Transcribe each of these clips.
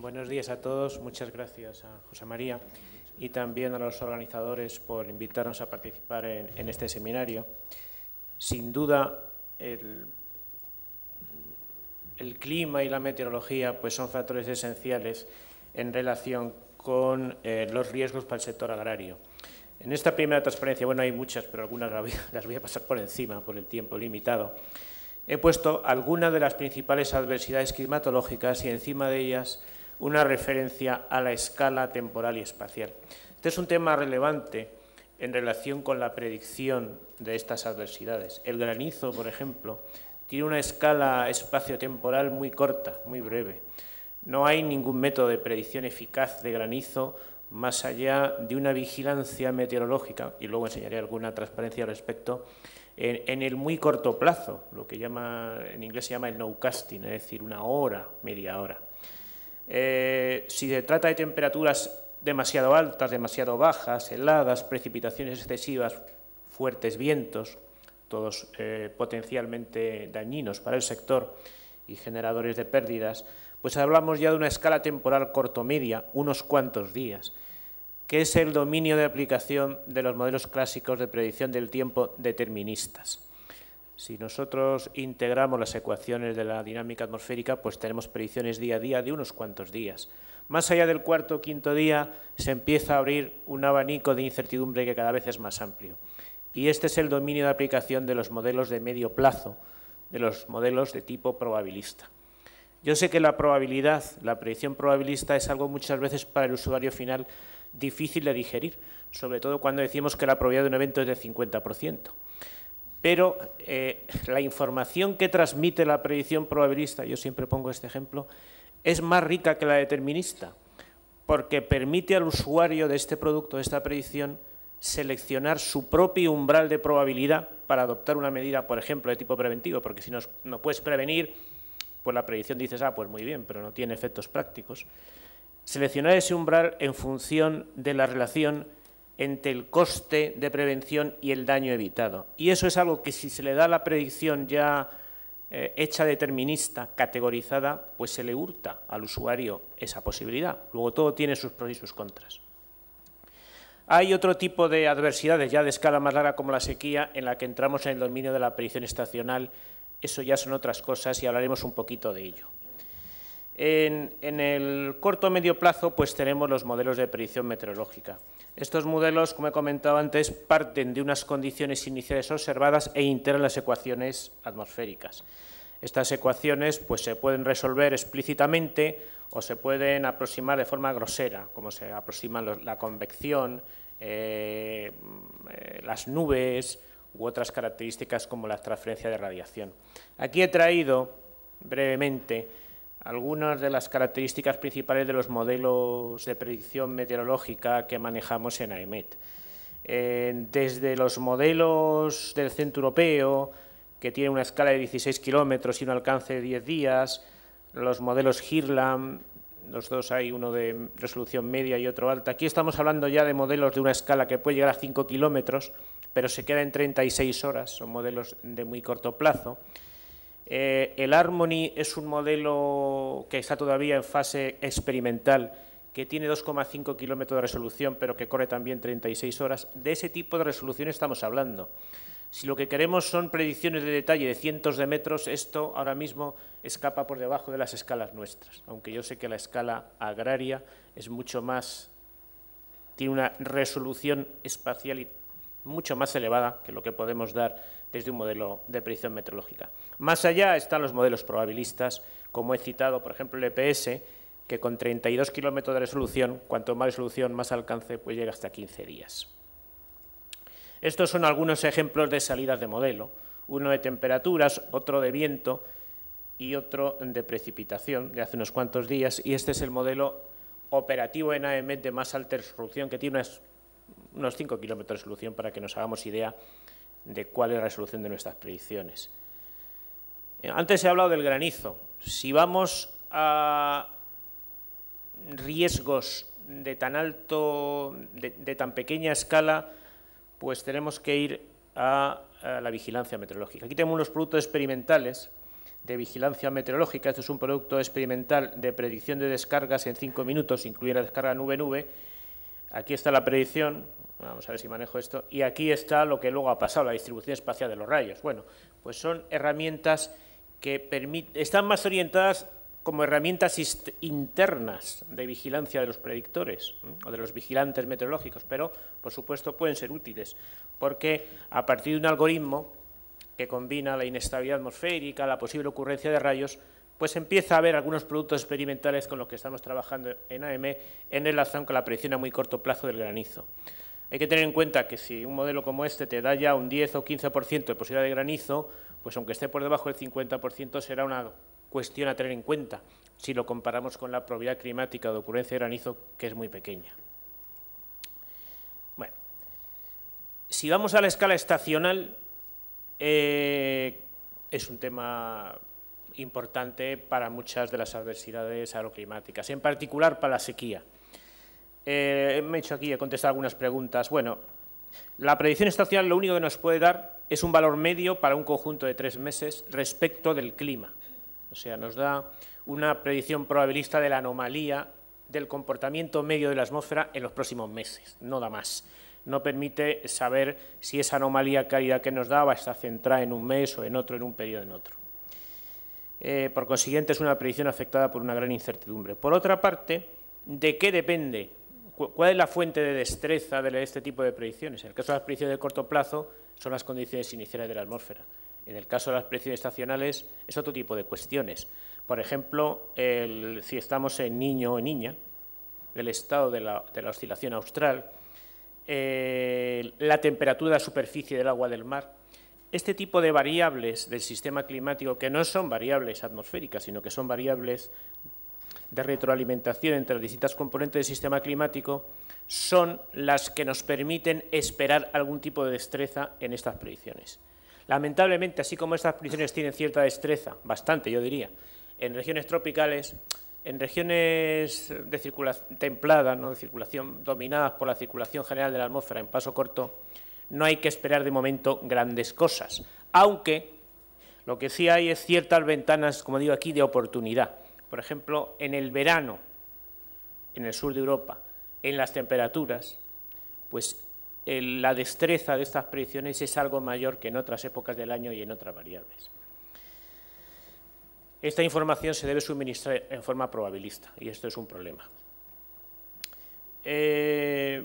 buenos días a todos. Muchas gracias a José María y también a los organizadores por invitarnos a participar en, este seminario. Sin duda, el, clima y la meteorología pues, son factores esenciales en relación con eh, los riesgos para el sector agrario. En esta primera transparencia, bueno, hay muchas, pero algunas las voy a pasar por encima por el tiempo limitado he puesto algunas de las principales adversidades climatológicas y encima de ellas una referencia a la escala temporal y espacial. Este es un tema relevante en relación con la predicción de estas adversidades. El granizo, por ejemplo, tiene una escala espaciotemporal muy corta, muy breve. No hay ningún método de predicción eficaz de granizo más allá de una vigilancia meteorológica, y luego enseñaré alguna transparencia al respecto, en, el muy corto plazo, lo que llama, en inglés se llama el no casting, es decir, una hora, media hora. Eh, si se trata de temperaturas demasiado altas, demasiado bajas, heladas, precipitaciones excesivas, fuertes vientos, todos eh, potencialmente dañinos para el sector y generadores de pérdidas, pues hablamos ya de una escala temporal corto-media, unos cuantos días que es el dominio de aplicación de los modelos clásicos de predicción del tiempo deterministas. Si nosotros integramos las ecuaciones de la dinámica atmosférica, pues tenemos predicciones día a día de unos cuantos días. Más allá del cuarto o quinto día, se empieza a abrir un abanico de incertidumbre que cada vez es más amplio. Y este es el dominio de aplicación de los modelos de medio plazo, de los modelos de tipo probabilista. Yo sé que la probabilidad, la predicción probabilista, es algo muchas veces para el usuario final difícil de digerir, sobre todo cuando decimos que la probabilidad de un evento es del 50%. Pero eh, la información que transmite la predicción probabilista, yo siempre pongo este ejemplo, es más rica que la determinista, porque permite al usuario de este producto, de esta predicción, seleccionar su propio umbral de probabilidad para adoptar una medida, por ejemplo, de tipo preventivo, porque si no, no puedes prevenir, pues la predicción dices, ah, pues muy bien, pero no tiene efectos prácticos. Seleccionar ese umbral en función de la relación entre el coste de prevención y el daño evitado. Y eso es algo que si se le da la predicción ya eh, hecha determinista, categorizada, pues se le hurta al usuario esa posibilidad. Luego todo tiene sus pros y sus contras. Hay otro tipo de adversidades ya de escala más larga como la sequía en la que entramos en el dominio de la predicción estacional. Eso ya son otras cosas y hablaremos un poquito de ello. En, el corto o medio plazo pues tenemos los modelos de predicción meteorológica. Estos modelos, como he comentado antes, parten de unas condiciones iniciales observadas e integran las ecuaciones atmosféricas. Estas ecuaciones pues, se pueden resolver explícitamente o se pueden aproximar de forma grosera, como se aproxima la convección, eh, eh, las nubes u otras características como la transferencia de radiación. Aquí he traído brevemente algunas de las características principales de los modelos de predicción meteorológica que manejamos en AEMET. Eh, desde los modelos del centro europeo, que tiene una escala de 16 kilómetros y un alcance de 10 días, los modelos Hirlam, los dos hay uno de resolución media y otro alta. Aquí estamos hablando ya de modelos de una escala que puede llegar a 5 kilómetros, pero se queda en 36 horas, son modelos de muy corto plazo. Eh, el Harmony es un modelo que está todavía en fase experimental, que tiene 2,5 kilómetros de resolución, pero que corre también 36 horas. De ese tipo de resolución estamos hablando. Si lo que queremos son predicciones de detalle de cientos de metros, esto ahora mismo escapa por debajo de las escalas nuestras, aunque yo sé que la escala agraria es mucho más, tiene una resolución espacial mucho más elevada que lo que podemos dar desde un modelo de predicción meteorológica. Más allá están los modelos probabilistas, como he citado, por ejemplo, el EPS, que con 32 kilómetros de resolución, cuanto más resolución, más alcance, pues llega hasta 15 días. Estos son algunos ejemplos de salidas de modelo, uno de temperaturas, otro de viento y otro de precipitación de hace unos cuantos días, y este es el modelo operativo en AM e de más alta resolución, que tiene unos 5 kilómetros de resolución, para que nos hagamos idea de cuál es la resolución de nuestras predicciones. Antes he hablado del granizo. Si vamos a riesgos de tan alto, de, tan pequeña escala, pues tenemos que ir a, la vigilancia meteorológica. Aquí tenemos unos productos experimentales de vigilancia meteorológica. Este es un producto experimental de predicción de descargas en cinco minutos, incluye la descarga nube-nube. Aquí está la predicción, Vamos a ver si manejo esto. Y aquí está lo que luego ha pasado, la distribución espacial de los rayos. Bueno, pues son herramientas que están más orientadas como herramientas internas de vigilancia de los predictores o de los vigilantes meteorológicos, pero por supuesto pueden ser útiles, porque a partir de un algoritmo que combina la inestabilidad atmosférica, la posible ocurrencia de rayos, pues empieza a haber algunos productos experimentales con los que estamos trabajando en AM e en relación con la predicción a muy corto plazo del granizo. Hay que tener en cuenta que si un modelo como este te da ya un 10 o 15% de posibilidad de granizo, pues aunque esté por debajo del 50% será una cuestión a tener en cuenta si lo comparamos con la probabilidad climática de ocurrencia de granizo, que es muy pequeña. Bueno, si vamos a la escala estacional, eh, es un tema importante para muchas de las adversidades agroclimáticas, en particular para la sequía. Eh, me he hecho aquí, he contestado algunas preguntas. Bueno, la predicción estacional lo único que nos puede dar es un valor medio para un conjunto de tres meses respecto del clima. O sea, nos da una predicción probabilista de la anomalía del comportamiento medio de la atmósfera en los próximos meses, no da más. No permite saber si esa anomalía cálida que nos da va a estar centrada en un mes o en otro, en un periodo en otro. Eh, por consiguiente, es una predicción afectada por una gran incertidumbre. Por otra parte, ¿de qué depende ¿Cuál es la fuente de destreza de este tipo de predicciones? En el caso de las predicciones de corto plazo, son las condiciones iniciales de la atmósfera. En el caso de las predicciones estacionales, es otro tipo de cuestiones. Por ejemplo, si estamos en niño o niña, el estado de la, oscilación austral, eh, la temperatura de superficie del agua del mar. Este tipo de variables del sistema climático, que no son variables atmosféricas, sino que son variables de retroalimentación entre las distintas componentes del sistema climático son las que nos permiten esperar algún tipo de destreza en estas predicciones. Lamentablemente, así como estas predicciones tienen cierta destreza, bastante yo diría, en regiones tropicales, en regiones de circulación templada, ¿no? de circulación dominadas por la circulación general de la atmósfera en paso corto, no hay que esperar de momento grandes cosas, aunque lo que sí hay es ciertas ventanas, como digo aquí, de oportunidad por ejemplo, en el verano, en el sur de Europa, en las temperaturas, pues la destreza de estas predicciones es algo mayor que en otras épocas del año y en otras variables. Esta información se debe suministrar en forma probabilista y esto es un problema. Eh,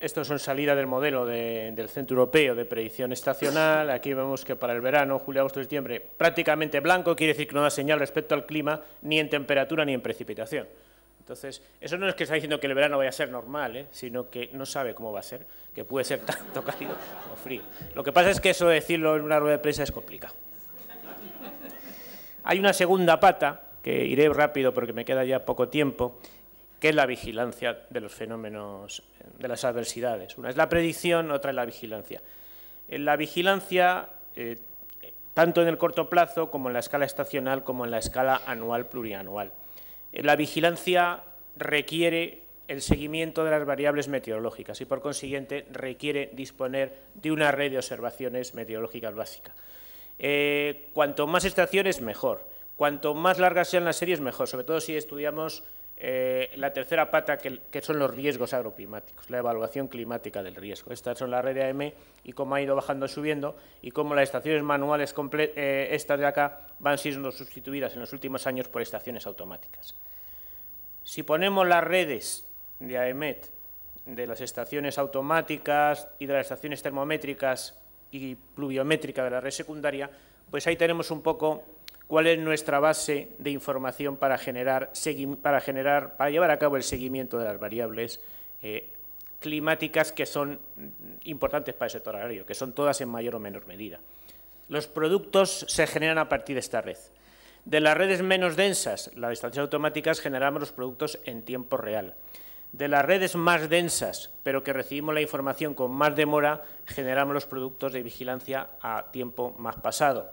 estos son salida del modelo del Centro Europeo de Predicción Estacional. Aquí vemos que para el verano, julio, agosto, septiembre, prácticamente blanco, quiere decir que no da señal respecto al clima, ni en temperatura ni en precipitación. Entonces, eso no es que está diciendo que el verano vaya a ser normal, ¿eh? sino que no sabe cómo va a ser, que puede ser tanto cálido como frío. Lo que pasa es que eso de decirlo en una rueda de prensa es complicado. Hay una segunda pata, que iré rápido porque me queda ya poco tiempo, que es la vigilancia de los fenómenos, de las adversidades. Una es la predicción, otra es la vigilancia. En la vigilancia, eh, tanto en el corto plazo como en la escala estacional, como en la escala anual plurianual. Eh, la vigilancia requiere el seguimiento de las variables meteorológicas y, por consiguiente, requiere disponer de una red de observaciones meteorológicas básica. Eh, cuanto más estaciones, mejor. Cuanto más largas sean las series, mejor, sobre todo si estudiamos eh, la tercera pata, que, son los riesgos agroclimáticos, la evaluación climática del riesgo. Estas son la red de AM y cómo ha ido bajando y subiendo y cómo las estaciones manuales, eh, estas de acá, van siendo sustituidas en los últimos años por estaciones automáticas. Si ponemos las redes de AEMET, de las estaciones automáticas y de las estaciones termométricas y pluviométricas de la red secundaria, pues ahí tenemos un poco cuál es nuestra base de información para generar, para, llevar a cabo el seguimiento de las variables eh, climáticas que son importantes para el sector agrario, que son todas en mayor o menor medida. Los productos se generan a partir de esta red. De las redes menos densas, las distancias automáticas, generamos los productos en tiempo real. De las redes más densas, pero que recibimos la información con más demora, generamos los productos de vigilancia a tiempo más pasado.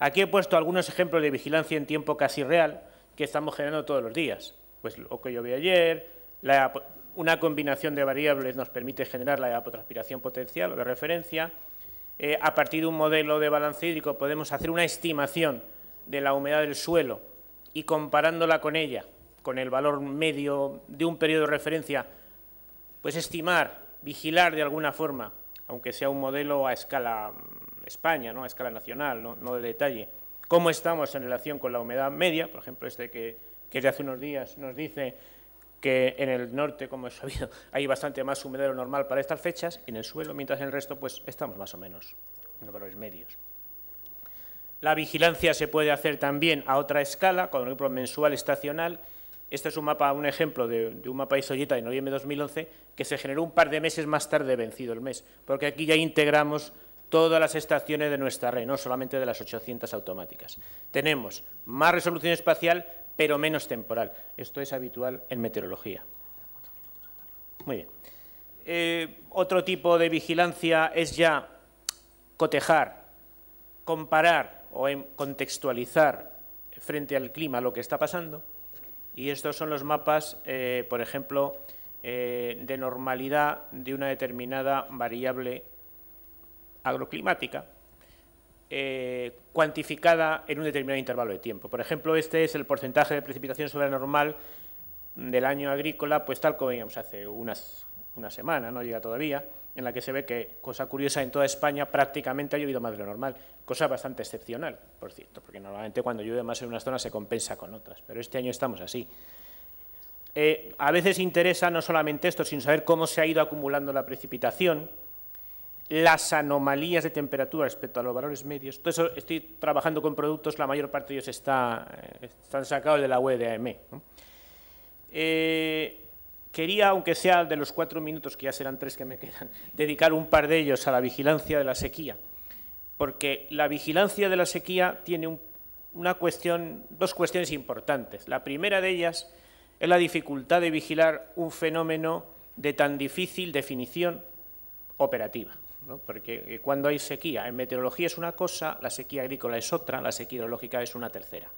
Aquí he puesto algunos ejemplos de vigilancia en tiempo casi real que estamos generando todos los días. Pues lo que vi ayer, una combinación de variables nos permite generar la evapotranspiración potencial o de referencia. Eh, a partir de un modelo de balance hídrico podemos hacer una estimación de la humedad del suelo y comparándola con ella, con el valor medio de un periodo de referencia, pues estimar, vigilar de alguna forma, aunque sea un modelo a escala mm, España, ¿no? a escala nacional, ¿no? de detalle, cómo estamos en relación con la humedad media, por ejemplo, este que, que de hace unos días nos dice que en el norte, como he sabido, hay bastante más humedad de lo normal para estas fechas, en el suelo, mientras en el resto pues estamos más o menos en los valores medios. La vigilancia se puede hacer también a otra escala, con un ejemplo mensual estacional. Este es un mapa, un ejemplo de, un mapa isollita de noviembre de 2011 que se generó un par de meses más tarde vencido el mes, porque aquí ya integramos todas las estaciones de nuestra red, no solamente de las 800 automáticas. Tenemos más resolución espacial, pero menos temporal. Esto es habitual en meteorología. Muy bien. Eh, otro tipo de vigilancia es ya cotejar, comparar o contextualizar frente al clima lo que está pasando. Y estos son los mapas, eh, por ejemplo, eh, de normalidad de una determinada variable agroclimática eh, cuantificada en un determinado intervalo de tiempo. Por ejemplo, este es el porcentaje de precipitación sobre normal del año agrícola, pues tal como veíamos hace unas, una semana, no llega todavía, en la que se ve que, cosa curiosa, en toda España prácticamente ha llovido más de lo normal, cosa bastante excepcional, por cierto, porque normalmente cuando llueve más en una zona se compensa con otras, pero este año estamos así. Eh, a veces interesa no solamente esto, sino saber cómo se ha ido acumulando la precipitación, las anomalías de temperatura respecto a los valores medios. Todo estoy trabajando con productos, la mayor parte de ellos está, eh, están sacados de la web de eh, quería, aunque sea de los cuatro minutos, que ya serán tres que me quedan, dedicar un par de ellos a la vigilancia de la sequía, porque la vigilancia de la sequía tiene una cuestión, dos cuestiones importantes. La primera de ellas es la dificultad de vigilar un fenómeno de tan difícil definición operativa porque eh, cuando hay sequía, en meteorología es una cosa, la sequía agrícola es otra, la sequía hidrológica es una tercera.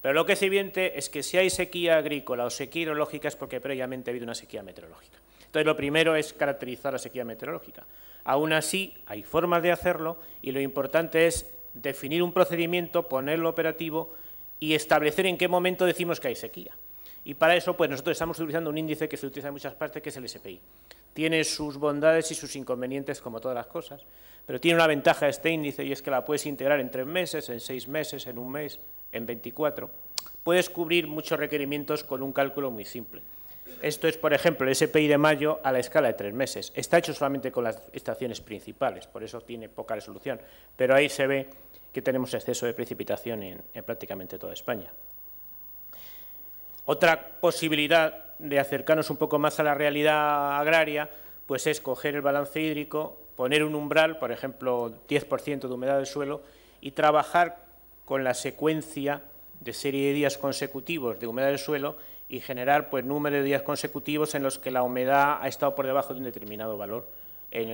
Pero lo que es evidente es que si hay sequía agrícola o sequía hidrológica es porque previamente ha habido una sequía meteorológica. Entonces, lo primero es caracterizar la sequía meteorológica. Aún así, hay formas de hacerlo y lo importante es definir un procedimiento, ponerlo operativo y establecer en qué momento decimos que hay sequía. Y para eso, pues nosotros estamos utilizando un índice que se utiliza en muchas partes, que es el SPI. Tiene sus bondades y sus inconvenientes como todas las cosas, pero tiene una ventaja este índice y es que la puedes integrar en tres meses, en seis meses, en un mes, en 24. Puedes cubrir muchos requerimientos con un cálculo muy simple. Esto es, por ejemplo, el SPI de mayo a la escala de tres meses. Está hecho solamente con las estaciones principales, por eso tiene poca resolución, pero ahí se ve que tenemos exceso de precipitación en prácticamente toda España. Otra posibilidad de acercarnos un poco más a la realidad agraria, pues es coger el balance hídrico, poner un umbral, por ejemplo, 10% de humedad del suelo, y trabajar con la secuencia de serie de días consecutivos de humedad del suelo y generar pues, número de días consecutivos en los que la humedad ha estado por debajo de un determinado valor en,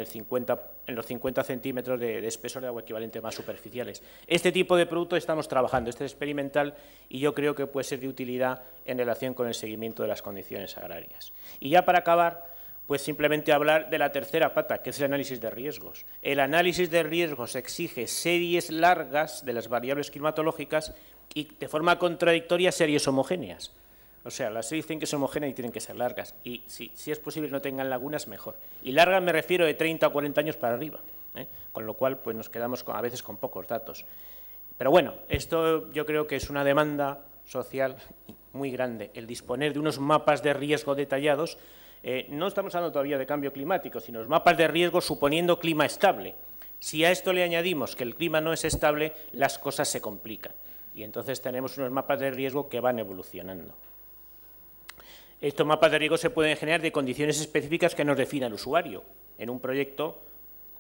los 50 centímetros de, de, espesor de agua equivalente más superficiales. Este tipo de producto estamos trabajando, este es experimental y yo creo que puede ser de utilidad en relación con el seguimiento de las condiciones agrarias. Y ya para acabar, pues simplemente hablar de la tercera pata, que es el análisis de riesgos. El análisis de riesgos exige series largas de las variables climatológicas y de forma contradictoria series homogéneas. O sea, las series tienen que ser homogéneas y tienen que ser largas. Y si, es posible no tengan lagunas, mejor. Y largas me refiero de 30 o 40 años para arriba. ¿eh? Con lo cual, pues nos quedamos a veces con pocos datos. Pero bueno, esto yo creo que es una demanda social muy grande, el disponer de unos mapas de riesgo detallados. Eh, no estamos hablando todavía de cambio climático, sino los mapas de riesgo suponiendo clima estable. Si a esto le añadimos que el clima no es estable, las cosas se complican. Y entonces tenemos unos mapas de riesgo que van evolucionando. Estos mapas de riesgo se pueden generar de condiciones específicas que nos defina el usuario. En un proyecto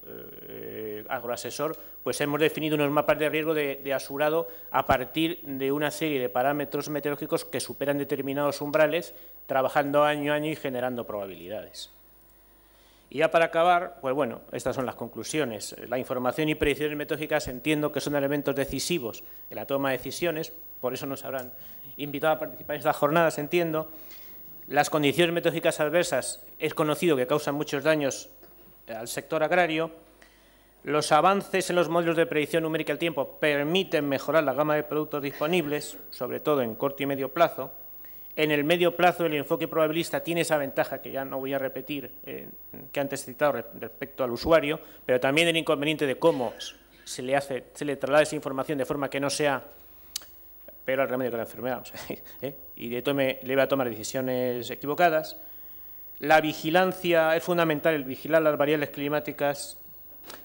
eh, agroasesor, pues hemos definido unos mapas de riesgo de, de, asurado a partir de una serie de parámetros meteorológicos que superan determinados umbrales, trabajando año a año y generando probabilidades. Y ya para acabar, pues bueno, estas son las conclusiones. La información y predicciones meteorológicas entiendo que son elementos decisivos en la toma de decisiones, por eso nos habrán invitado a participar en estas jornadas, entiendo. Las condiciones meteorológicas adversas es conocido que causan muchos daños eh, al sector agrario. Los avances en los modelos de predicción numérica del tiempo permiten mejorar la gama de productos disponibles, sobre todo en corto y medio plazo. En el medio plazo el enfoque probabilista tiene esa ventaja que ya no voy a repetir, eh, que antes he citado respecto al usuario, pero también el inconveniente de cómo se le, hace, se le traslada esa información de forma que no sea pero al remedio que la enfermedad. ¿eh? Y de tome, le va a tomar decisiones equivocadas. La vigilancia es fundamental, el vigilar las variables climáticas,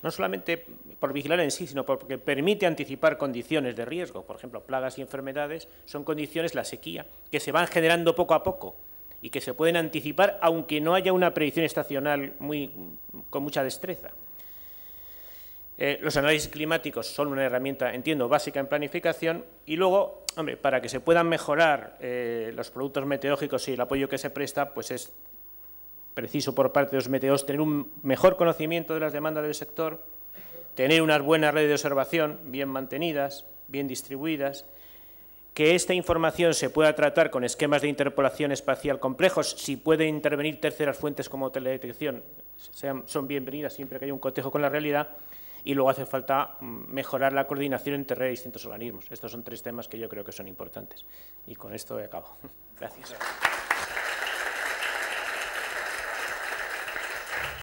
no solamente por vigilar en sí, sino porque permite anticipar condiciones de riesgo. Por ejemplo, plagas y enfermedades son condiciones, la sequía, que se van generando poco a poco y que se pueden anticipar aunque no haya una predicción estacional muy, con mucha destreza. Eh, los análisis climáticos son una herramienta, entiendo, básica en planificación y luego, para que se puedan mejorar eh, los productos meteorológicos y el apoyo que se presta, pues es preciso por parte de los meteoros tener un mejor conocimiento de las demandas del sector, tener unas buenas redes de observación bien mantenidas, bien distribuidas, que esta información se pueda tratar con esquemas de interpolación espacial complejos, si puede intervenir terceras fuentes como teledetección, son bienvenidas siempre que haya un cotejo con la realidad, y luego hace falta mm, mejorar la coordinación entre distintos organismos. Estos son tres temas que yo creo que son importantes. Y con esto acabo. Gracias.